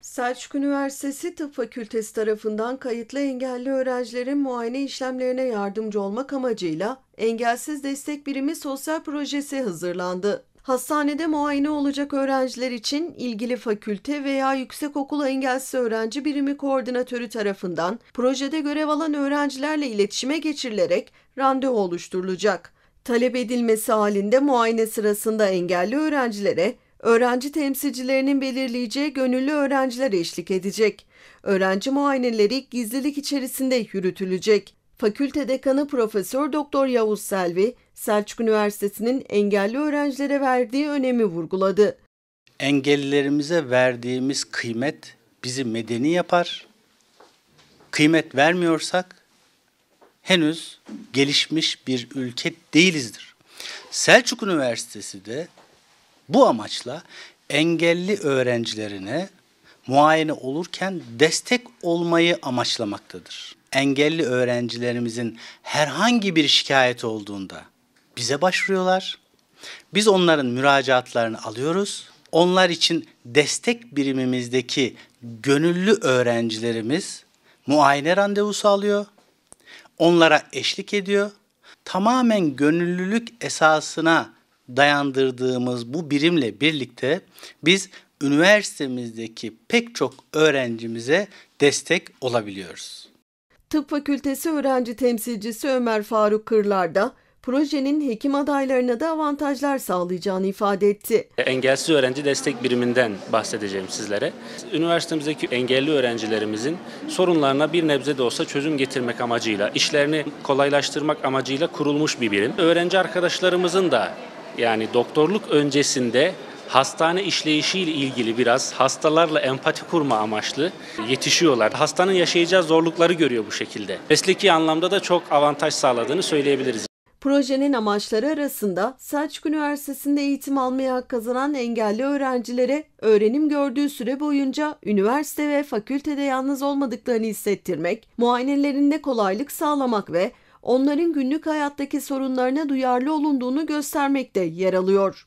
Selçuk Üniversitesi Tıp Fakültesi tarafından kayıtlı engelli öğrencilerin muayene işlemlerine yardımcı olmak amacıyla Engelsiz Destek Birimi Sosyal Projesi hazırlandı. Hastanede muayene olacak öğrenciler için ilgili fakülte veya yüksekokul engelsiz öğrenci birimi koordinatörü tarafından projede görev alan öğrencilerle iletişime geçirilerek randevu oluşturulacak. Talep edilmesi halinde muayene sırasında engelli öğrencilere Öğrenci temsilcilerinin belirleyeceği gönüllü öğrenciler eşlik edecek. Öğrenci muayeneleri gizlilik içerisinde yürütülecek. Fakülte Dekanı Profesör Doktor Yavuz Selvi, Selçuk Üniversitesi'nin engelli öğrencilere verdiği önemi vurguladı. Engellilerimize verdiğimiz kıymet bizi medeni yapar. Kıymet vermiyorsak henüz gelişmiş bir ülke değilizdir. Selçuk Üniversitesi de bu amaçla engelli öğrencilerine muayene olurken destek olmayı amaçlamaktadır. Engelli öğrencilerimizin herhangi bir şikayet olduğunda bize başvuruyorlar. Biz onların müracaatlarını alıyoruz. Onlar için destek birimimizdeki gönüllü öğrencilerimiz muayene randevusu alıyor. Onlara eşlik ediyor. Tamamen gönüllülük esasına dayandırdığımız bu birimle birlikte biz üniversitemizdeki pek çok öğrencimize destek olabiliyoruz. Tıp Fakültesi öğrenci temsilcisi Ömer Faruk Kırlar da projenin hekim adaylarına da avantajlar sağlayacağını ifade etti. Engelsiz öğrenci destek biriminden bahsedeceğim sizlere. Üniversitemizdeki engelli öğrencilerimizin sorunlarına bir nebze de olsa çözüm getirmek amacıyla, işlerini kolaylaştırmak amacıyla kurulmuş bir birim. Öğrenci arkadaşlarımızın da yani doktorluk öncesinde hastane işleyişiyle ilgili biraz hastalarla empati kurma amaçlı yetişiyorlar. Hastanın yaşayacağı zorlukları görüyor bu şekilde. Mesleki anlamda da çok avantaj sağladığını söyleyebiliriz. Projenin amaçları arasında Selçuk Üniversitesi'nde eğitim almaya hak kazanan engelli öğrencilere öğrenim gördüğü süre boyunca üniversite ve fakültede yalnız olmadıklarını hissettirmek, muayenelerinde kolaylık sağlamak ve onların günlük hayattaki sorunlarına duyarlı olunduğunu göstermekte yer alıyor.